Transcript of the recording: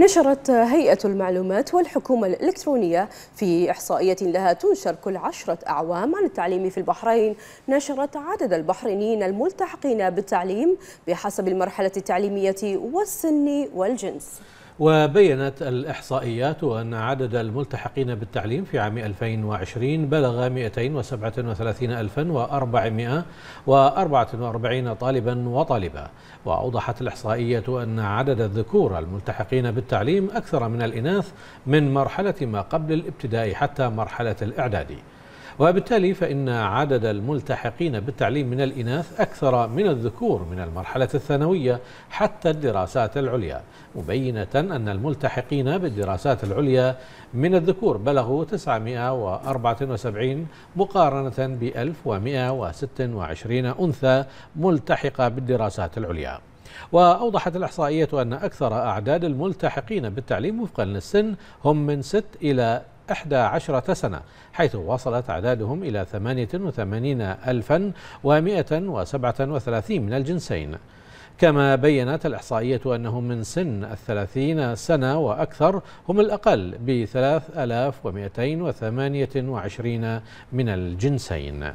نشرت هيئة المعلومات والحكومة الإلكترونية في إحصائية لها تنشر كل عشرة أعوام عن التعليم في البحرين نشرت عدد البحرينيين الملتحقين بالتعليم بحسب المرحلة التعليمية والسن والجنس وبينت الإحصائيات أن عدد الملتحقين بالتعليم في عام 2020 بلغ 237444 طالبا وطالبة وأوضحت الإحصائية أن عدد الذكور الملتحقين بالتعليم أكثر من الإناث من مرحلة ما قبل الابتدائي حتى مرحلة الإعدادي وبالتالي فإن عدد الملتحقين بالتعليم من الإناث أكثر من الذكور من المرحلة الثانوية حتى الدراسات العليا مبينة أن الملتحقين بالدراسات العليا من الذكور بلغوا 974 مقارنة ب 1126 أنثى ملتحقة بالدراسات العليا وأوضحت الإحصائية أن أكثر أعداد الملتحقين بالتعليم وفقا للسن هم من 6 إلى إحدى عشرة سنة حيث وصلت أعدادهم إلى ثمانية وثمانين ألفا ومائة وسبعة وثلاثين من الجنسين كما بينت الإحصائية أنهم من سن الثلاثين سنة وأكثر هم الأقل بثلاث ألاف ومائتين وثمانية وعشرين من الجنسين